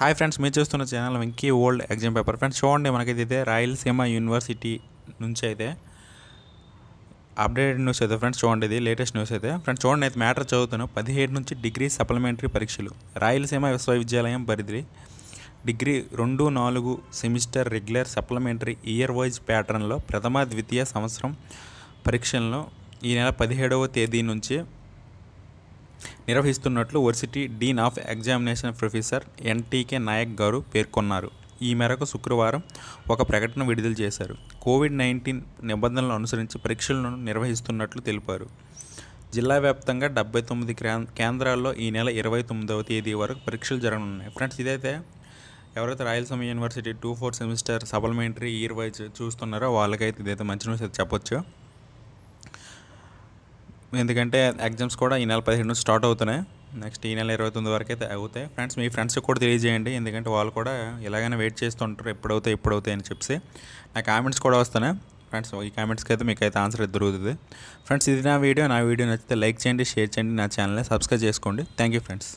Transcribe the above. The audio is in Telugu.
హాయ్ ఫ్రెండ్స్ మీరు చూస్తున్న channel Venky old exam paper friends చూడండి మనకైతే ఇదే రాయలసీమ యూనివర్సిటీ నుంచి అయితే అప్డేటెడ్ న్యూస్ అయితే ఫ్రెండ్స్ చూడండి ఇది లేటెస్ట్ న్యూస్ అయితే ఫ్రెండ్స్ చూడండి అయితే మ్యాటర్ చదువుతాను పదిహేడు నుంచి డిగ్రీ సప్లిమెంటరీ పరీక్షలు రాయలసీమ విశ్వవిద్యాలయం పరిధి డిగ్రీ రెండు నాలుగు semester regular supplementary year wise ప్యాటర్న్లో ప్రథమ ద్వితీయ సంవత్సరం పరీక్షలను ఈ నెల పదిహేడవ తేదీ నుంచి నిర్వహిస్తున్నట్లు versity dean of examination professor N T K Nayak garu పేర్కొన్నారు ఈ మేరకు శుక్రవారం ఒక ప్రకటన విడుదల చేశారు కోవిడ్ నైన్టీన్ నిబంధనలను అనుసరించి పరీక్షలను నిర్వహిస్తున్నట్లు తెలిపారు జిల్లా వ్యాప్తంగా డెబ్బై తొమ్మిది కేంద్రాల్లో ఈ నెల ఇరవై తొమ్మిదవ తేదీ వరకు పరీక్షలు జరగనున్నాయి ఫ్రెండ్స్ ఇదైతే ఎవరైతే Rayalaseema university two four semester supplementary year wise చూస్తున్నారో వాళ్ళకైతే ఇదైతే మంచి న్యూస్ అయితే చెప్పొచ్చు ఎందుకంటే ఎగ్జామ్స్ కూడా ఈ నెల పదిహేడు నుంచి స్టార్ట్ అవుతున్నాయి నెక్స్ట్ ఈ నెల ఇరవై తొమ్మిది వరకు అయితే అవుతాయి ఫ్రెండ్స్ మీ ఫ్రెండ్స్కి కూడా తెలియజేయండి ఎందుకంటే వాళ్ళు కూడా ఎలాగైనా వెయిట్ చేస్తుంటారు ఎప్పుడవుతాయి ఎప్పుడవుతాయి అని చెప్పి నా కామెంట్స్ కూడా వస్తున్నాయి ఫ్రెండ్స్ ఈ కామెంట్స్కి అయితే మీకు అయితే ఆన్సర్ దొరుకుతుంది ఫ్రెండ్స్ ఇది నా వీడియో నా వీడియో నచ్చితే లైక్ చేయండి షేర్ చేయండి నా ఛానల్ని సబ్స్క్రైబ్ చేసుకోండి థ్యాంక్ యూ ఫ్రెండ్స్